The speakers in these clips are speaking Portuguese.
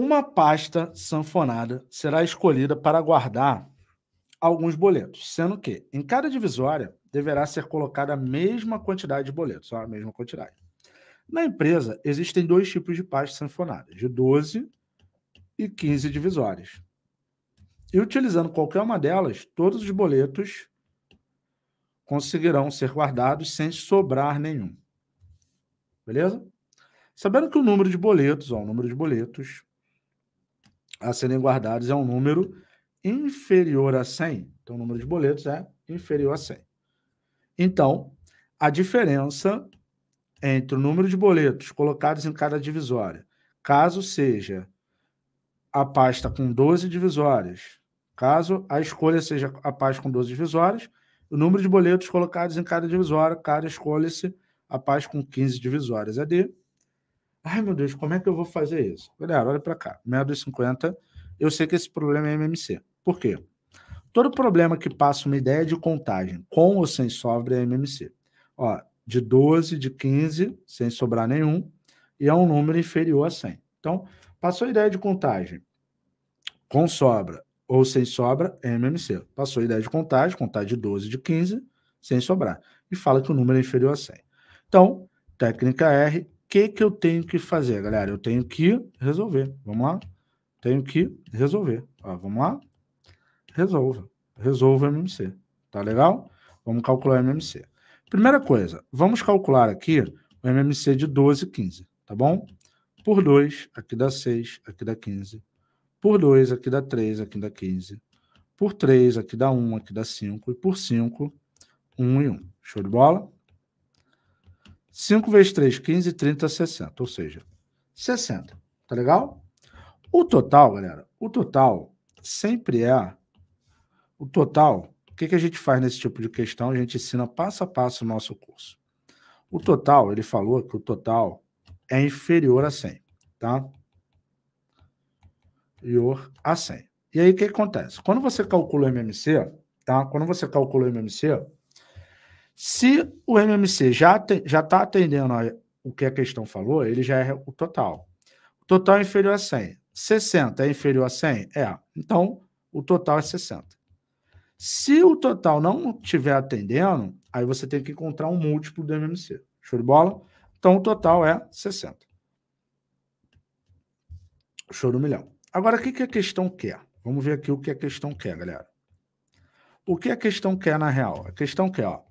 Uma pasta sanfonada será escolhida para guardar alguns boletos, sendo que em cada divisória deverá ser colocada a mesma quantidade de boletos, a mesma quantidade. Na empresa, existem dois tipos de pastas sanfonadas, de 12 e 15 divisórias. E utilizando qualquer uma delas, todos os boletos conseguirão ser guardados sem sobrar nenhum. Beleza? Sabendo que o número de boletos, ó, o número de boletos a serem guardados é um número inferior a 100. Então, o número de boletos é inferior a 100. Então, a diferença entre o número de boletos colocados em cada divisória, caso seja a pasta com 12 divisórias, caso a escolha seja a pasta com 12 divisórias, o número de boletos colocados em cada divisória, cada escolha-se a pasta com 15 divisórias é D. Ai, meu Deus, como é que eu vou fazer isso? Galera, ah, olha para cá. Meia dos 50, eu sei que esse problema é MMC. Por quê? Todo problema que passa uma ideia de contagem com ou sem sobra é MMC. Ó, de 12, de 15, sem sobrar nenhum, e é um número inferior a 100. Então, passou a ideia de contagem com sobra ou sem sobra é MMC. Passou a ideia de contagem, contagem de 12, de 15, sem sobrar. E fala que o número é inferior a 100. Então, técnica R, que, que eu tenho que fazer, galera? Eu tenho que resolver. Vamos lá? Tenho que resolver. Ó, vamos lá? Resolva. Resolva o MMC. Tá legal? Vamos calcular o MMC. Primeira coisa, vamos calcular aqui o MMC de 12 e 15, tá bom? Por 2, aqui dá 6, aqui dá 15. Por 2, aqui dá 3, aqui dá 15. Por 3, aqui dá 1, aqui dá 5. E por 5, 1 e 1. Show de bola? 5 vezes 3, 15, 30, 60. Ou seja, 60. Tá legal? O total, galera, o total sempre é. O total, o que, que a gente faz nesse tipo de questão? A gente ensina passo a passo o nosso curso. O total, ele falou que o total é inferior a 100, tá? Inferior a 100. E aí, o que acontece? Quando você calcula o MMC, tá? Quando você calcula o MMC, se o MMC já está atendendo a, o que a questão falou, ele já é o total. O total é inferior a 100. 60 é inferior a 100? É. Então, o total é 60. Se o total não estiver atendendo, aí você tem que encontrar um múltiplo do MMC. Show de bola? Então, o total é 60. Show do milhão. Agora, o que, que a questão quer? Vamos ver aqui o que a questão quer, galera. O que a questão quer na real? A questão quer, ó,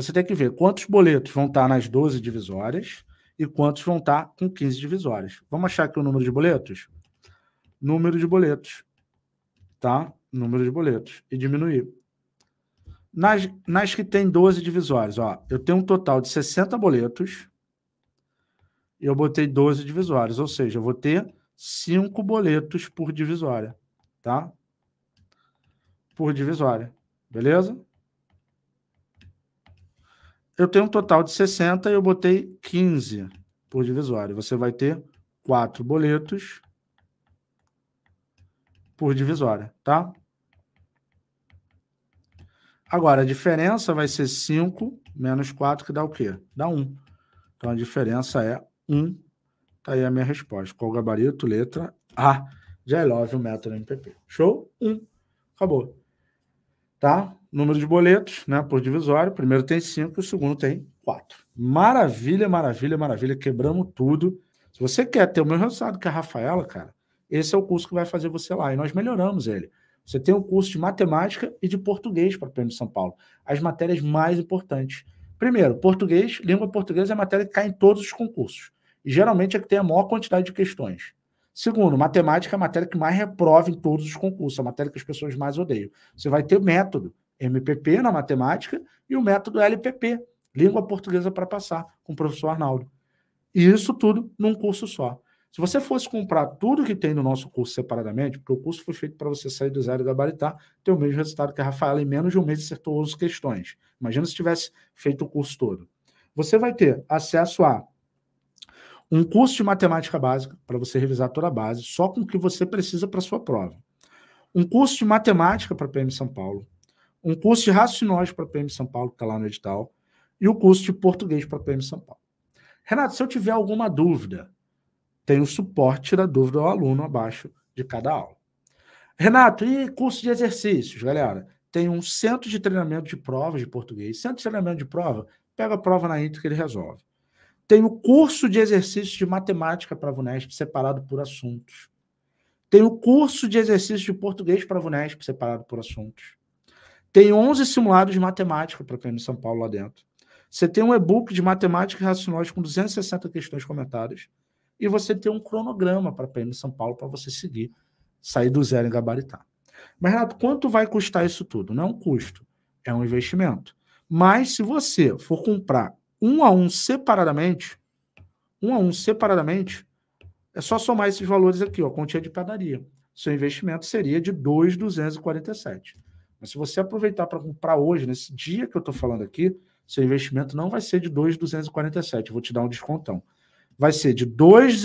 você tem que ver quantos boletos vão estar tá nas 12 divisórias e quantos vão estar tá com 15 divisórias. Vamos achar aqui o número de boletos? Número de boletos, tá? Número de boletos e diminuir. Nas, nas que tem 12 divisórias, ó, eu tenho um total de 60 boletos e eu botei 12 divisórias, ou seja, eu vou ter 5 boletos por divisória, tá? Por divisória, beleza? Eu tenho um total de 60 e eu botei 15 por divisório. Você vai ter quatro boletos por divisória, tá? Agora, a diferença vai ser 5 menos 4, que dá o quê? Dá 1. Então, a diferença é 1. Tá aí a minha resposta. Qual gabarito? Letra A. Já love o método MPP. Show? 1. Acabou. Tá? número de boletos né, por divisório. O primeiro tem cinco, o segundo tem quatro. Maravilha, maravilha, maravilha. Quebramos tudo. Se você quer ter o mesmo resultado que a Rafaela, cara, esse é o curso que vai fazer você lá. E nós melhoramos ele. Você tem o um curso de matemática e de português para a PM São Paulo. As matérias mais importantes. Primeiro, português. Língua portuguesa é a matéria que cai em todos os concursos. E geralmente é que tem a maior quantidade de questões. Segundo, matemática é a matéria que mais reprova em todos os concursos, é a matéria que as pessoas mais odeiam. Você vai ter método, MPP na matemática e o método LPP, Língua Portuguesa para Passar, com o professor Arnaldo. E isso tudo num curso só. Se você fosse comprar tudo que tem no nosso curso separadamente, porque o curso foi feito para você sair do zero e gabaritar, ter o mesmo resultado que a Rafaela, em menos de um mês acertou 11 questões. Imagina se tivesse feito o curso todo. Você vai ter acesso a um curso de matemática básica, para você revisar toda a base, só com o que você precisa para sua prova. Um curso de matemática para a PM São Paulo, um curso de raciocínio para a PM São Paulo, que está lá no edital, e o curso de português para a PM São Paulo. Renato, se eu tiver alguma dúvida, tem o suporte da dúvida ao aluno abaixo de cada aula. Renato, e curso de exercícios, galera? Tem um centro de treinamento de provas de português. Centro de treinamento de prova, pega a prova na íntegra que ele resolve. Tem o curso de exercícios de matemática para a VUNESP, separado por assuntos. Tem o curso de exercícios de português para a VUNESP, separado por assuntos. Tem 11 simulados de matemática para a PM São Paulo lá dentro. Você tem um e-book de matemática e racionais com 260 questões comentadas. E você tem um cronograma para a PM São Paulo para você seguir, sair do zero e gabaritar. Mas, Renato, quanto vai custar isso tudo? Não é um custo, é um investimento. Mas se você for comprar um a um separadamente, um a um separadamente, é só somar esses valores aqui, ó, quantia de padaria. Seu investimento seria de 2,247. Mas se você aproveitar para comprar hoje, nesse dia que eu estou falando aqui, seu investimento não vai ser de 2,247. Vou te dar um descontão. Vai ser de 2,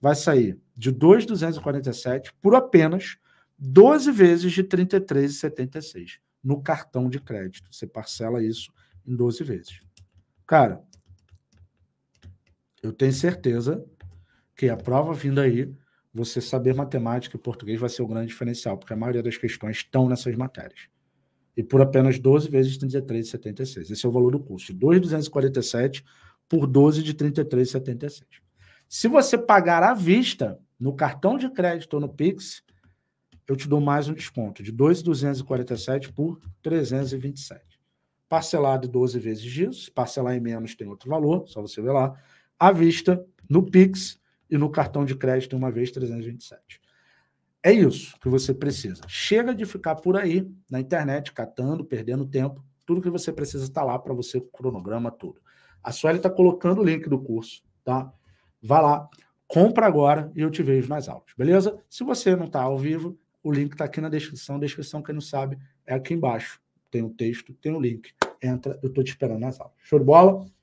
vai sair de 2,247 por apenas 12 vezes de 33,76 no cartão de crédito. Você parcela isso em 12 vezes. Cara, eu tenho certeza que a prova vindo aí você saber matemática e português vai ser o grande diferencial, porque a maioria das questões estão nessas matérias. E por apenas 12 vezes 33,76. Esse é o valor do custo 2,247 por 12 de 33,76. Se você pagar à vista, no cartão de crédito ou no Pix, eu te dou mais um desconto de 2,247 por 327. Parcelado 12 vezes disso, parcelar em menos tem outro valor, só você ver lá. À vista, no Pix, e no cartão de crédito uma vez 327. É isso que você precisa. Chega de ficar por aí na internet, catando, perdendo tempo. Tudo que você precisa está lá para você, cronograma, tudo. A Sueli está colocando o link do curso, tá? Vá lá, compra agora e eu te vejo nas aulas, beleza? Se você não está ao vivo, o link está aqui na descrição. descrição, quem não sabe, é aqui embaixo. Tem o texto, tem o link. Entra, eu estou te esperando nas aulas. Show de bola?